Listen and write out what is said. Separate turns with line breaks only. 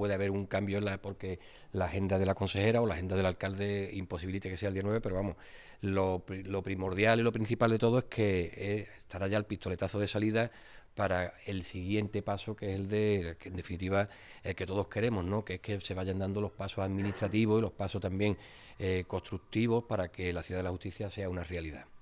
puede haber un cambio en la, porque la agenda de la consejera o la agenda del alcalde imposibilite que sea el día 9, pero vamos, lo, primordial y lo principal de todo es que eh, estará ya el pistoletazo de salida para el siguiente paso que es el de, que en definitiva, el que todos queremos, ¿no? que es que se vayan dando los pasos administrativos y los pasos también eh, constructivos para que la ciudad de la justicia sea una realidad.